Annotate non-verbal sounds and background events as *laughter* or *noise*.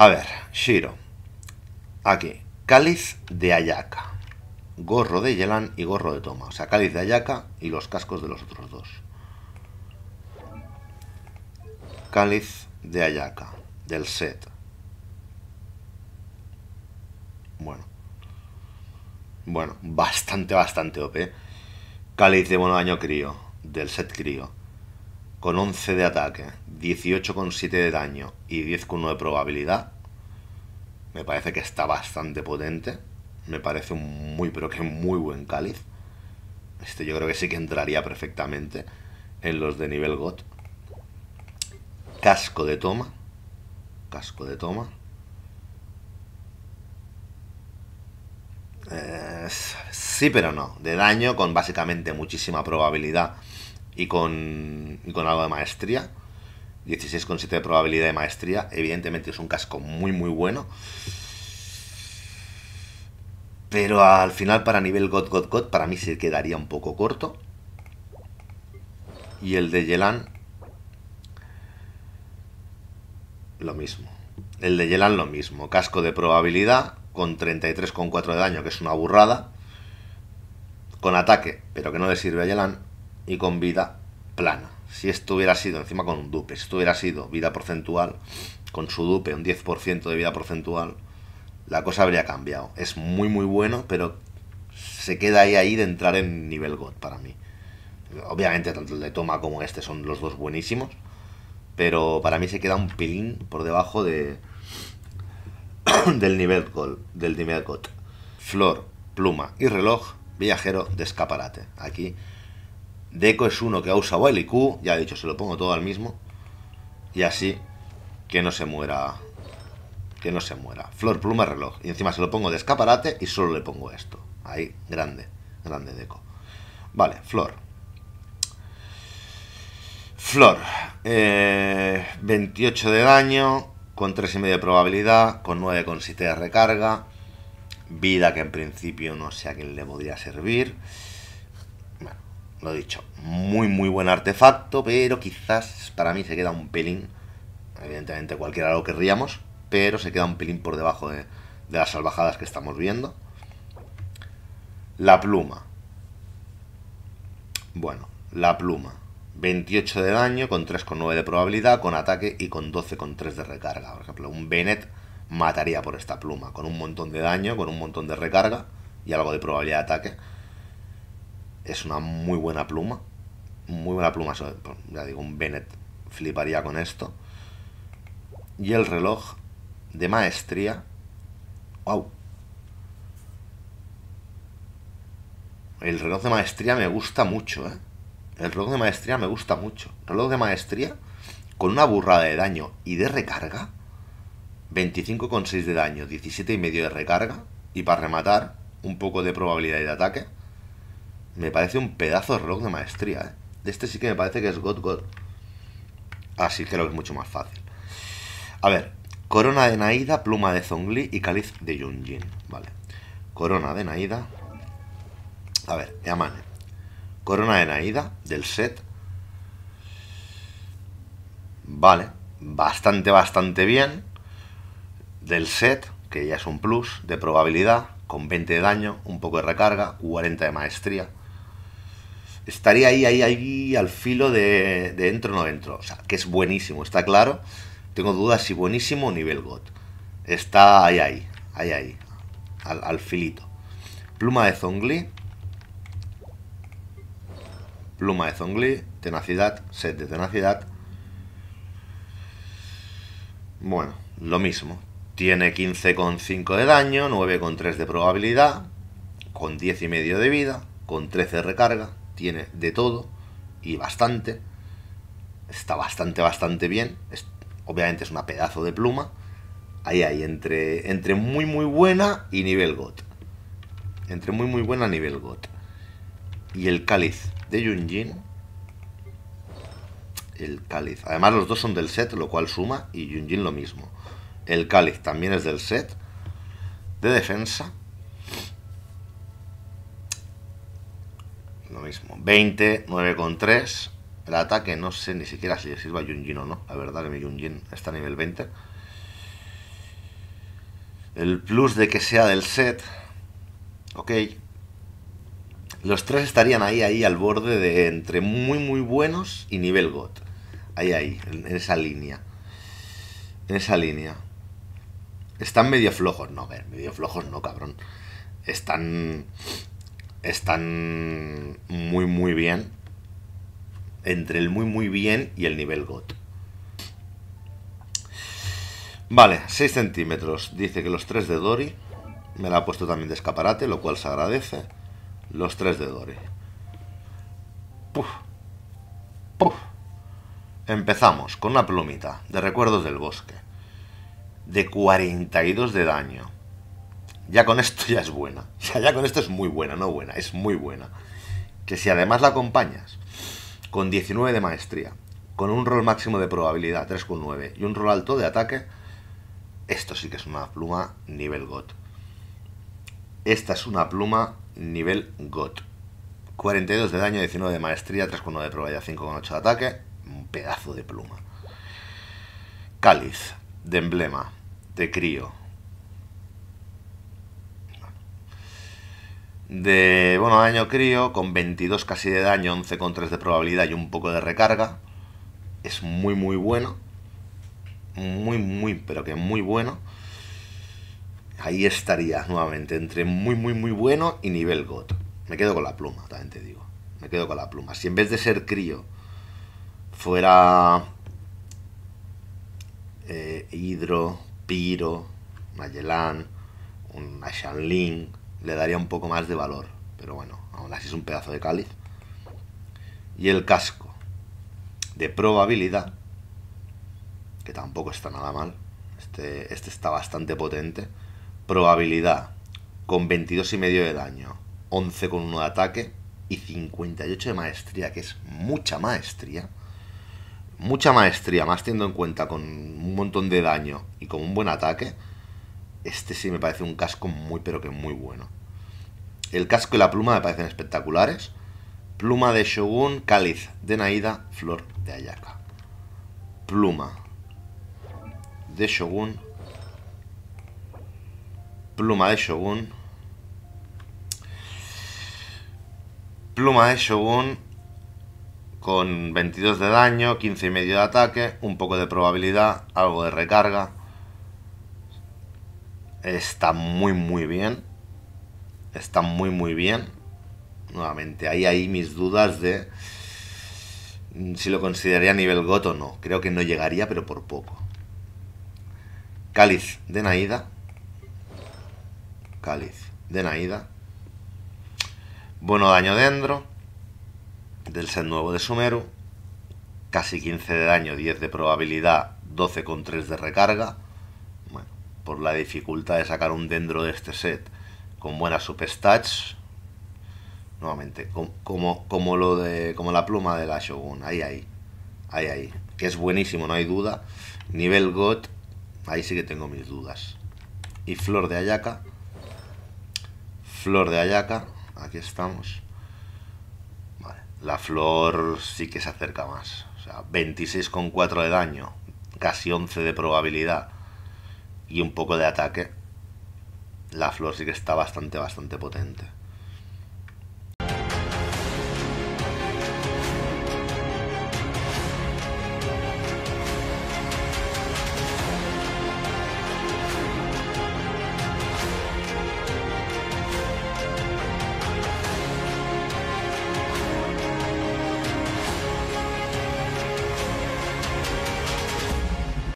A ver, Shiro. Aquí, cáliz de Ayaka. Gorro de Yelan y gorro de Toma. O sea, cáliz de Ayaka y los cascos de los otros dos. Cáliz de Ayaka, del set. Bueno. Bueno, bastante, bastante OP. ¿eh? Cáliz de bono daño crío, del set crío. Con 11 de ataque, 18,7 de daño y 10,1 de probabilidad me parece que está bastante potente. Me parece un muy, pero que muy buen cáliz. Este yo creo que sí que entraría perfectamente en los de nivel GOT. Casco de toma. Casco de toma. Eh, sí, pero no. De daño, con básicamente muchísima probabilidad y con, y con algo de maestría. 16,7 de probabilidad de maestría. Evidentemente es un casco muy, muy bueno. Pero al final para nivel God, God, God, para mí se quedaría un poco corto. Y el de Yelan, lo mismo. El de Yelan, lo mismo. Casco de probabilidad con 33,4 de daño, que es una burrada. Con ataque, pero que no le sirve a Yelan. Y con vida plana si esto hubiera sido, encima con un dupe, si esto hubiera sido vida porcentual, con su dupe, un 10% de vida porcentual, la cosa habría cambiado. Es muy, muy bueno, pero se queda ahí, ahí de entrar en nivel God para mí. Obviamente, tanto el de Toma como este son los dos buenísimos, pero para mí se queda un pilín por debajo de *coughs* del nivel God. Del nivel God. Flor, pluma y reloj, viajero de escaparate. Aquí Deco es uno que ha usado el IQ, ya he dicho, se lo pongo todo al mismo. Y así, que no se muera. Que no se muera. Flor, pluma, reloj. Y encima se lo pongo de escaparate y solo le pongo esto. Ahí, grande, grande Deco. Vale, Flor. Flor, eh, 28 de daño, con 3,5 de probabilidad, con 9,7 de recarga. Vida que en principio no sé a quién le podría servir lo dicho, muy muy buen artefacto, pero quizás para mí se queda un pelín, evidentemente cualquiera lo querríamos, pero se queda un pelín por debajo de, de las salvajadas que estamos viendo. La pluma. Bueno, la pluma. 28 de daño con 3,9 de probabilidad, con ataque y con 12,3 de recarga. Por ejemplo, un Bennett mataría por esta pluma, con un montón de daño, con un montón de recarga y algo de probabilidad de ataque es una muy buena pluma. Muy buena pluma, ya digo, un Bennett fliparía con esto. Y el reloj de maestría. ¡Wow! El reloj de maestría me gusta mucho, ¿eh? El reloj de maestría me gusta mucho. Reloj de maestría con una burrada de daño y de recarga. 25,6 de daño, 17,5 de recarga. Y para rematar, un poco de probabilidad de ataque me parece un pedazo de rock de maestría. ¿eh? De Este sí que me parece que es God God. Así que lo es mucho más fácil. A ver, corona de Naida, pluma de Zongli y cáliz de Yunjin. Vale. Corona de Naida. A ver, Yamane. Corona de Naida del set. Vale. Bastante, bastante bien. Del set, que ya es un plus de probabilidad, con 20 de daño, un poco de recarga, 40 de maestría estaría ahí, ahí, ahí al filo de, dentro entro no entro. O sea, que es buenísimo, está claro. Tengo dudas si buenísimo o nivel God. Está ahí, ahí, ahí, ahí, al, al filito. Pluma de Zongli. Pluma de Zongli. Tenacidad, set de tenacidad. Bueno, lo mismo. Tiene 15,5 de daño, 9,3 de probabilidad, con 10,5 de vida, con 13 de recarga, tiene de todo y bastante. Está bastante, bastante bien. obviamente es una pedazo de pluma. Ahí hay, entre, entre muy, muy buena y nivel GOT. Entre muy, muy buena nivel GOT. Y el cáliz de Yunjin. El cáliz. Además los dos son del set, lo cual suma. Y Yunjin lo mismo. El cáliz también es del set. De defensa mismo. 20, 9 con 3. El ataque no sé ni siquiera si sirva Junjin o no. La verdad que mi Junjin está a nivel 20. El plus de que sea del set. Ok. Los tres estarían ahí, ahí, al borde de entre muy, muy buenos y nivel God. Ahí, ahí, en esa línea. En esa línea. Están medio flojos, no, a ver, medio flojos no, cabrón. Están están muy, muy bien. Entre el muy, muy bien y el nivel GOT. Vale, 6 centímetros. Dice que los 3 de Dory. Me la ha puesto también de escaparate, lo cual se agradece. Los 3 de Dory. Puff Empezamos con una plumita de recuerdos del bosque. De 42 de daño ya con esto ya es buena. *laughs* ya con esto es muy buena, no buena, es muy buena. Que si además la acompañas con 19 de maestría, con un rol máximo de probabilidad, 3,9, y un rol alto de ataque, esto sí que es una pluma nivel GOT. Esta es una pluma nivel GOT. 42 de daño, 19 de maestría, 3,9 de probabilidad, 5,8 de ataque. Un pedazo de pluma. Cáliz de emblema, de crío, de bueno, daño crío, con 22 casi de daño, con 3 de probabilidad y un poco de recarga. Es muy, muy bueno. Muy, muy, pero que muy bueno. Ahí estaría nuevamente, entre muy, muy, muy bueno y nivel got Me quedo con la pluma, también te digo. Me quedo con la pluma. Si en vez de ser crío fuera eh, Hidro, Piro, Magellan, un Link le daría un poco más de valor. Pero bueno, aún así es un pedazo de cáliz. Y el casco de probabilidad, que tampoco está nada mal. Este, este está bastante potente. Probabilidad con 22,5 de daño, 11,1 de ataque y 58 de maestría, que es mucha maestría. Mucha maestría, más teniendo en cuenta con un montón de daño y con un buen ataque este sí me parece un casco muy, pero que muy bueno. El casco y la pluma me parecen espectaculares. Pluma de Shogun, cáliz de Naida, flor de Ayaka. Pluma de Shogun. Pluma de Shogun. Pluma de Shogun con 22 de daño, 15 y medio de ataque, un poco de probabilidad, algo de recarga. Está muy, muy bien. Está muy, muy bien. Nuevamente, ahí hay mis dudas de si lo consideraría a nivel goto o no. Creo que no llegaría, pero por poco. Cáliz de Naida. Cáliz de Naida. Bueno, daño dendro. Del set nuevo de Sumeru. Casi 15 de daño, 10 de probabilidad, 12 con 3 de recarga por la dificultad de sacar un dendro de este set con buenas superstats. Nuevamente, como, como, lo de, como la pluma de la Shogun, ahí, ahí, ahí, ahí, que es buenísimo, no hay duda. Nivel God, ahí sí que tengo mis dudas. Y Flor de Ayaka, Flor de Ayaka, aquí estamos. la Flor sí que se acerca más, o sea, 26,4 de daño, casi 11 de probabilidad y un poco de ataque, la flor sí que está bastante, bastante potente.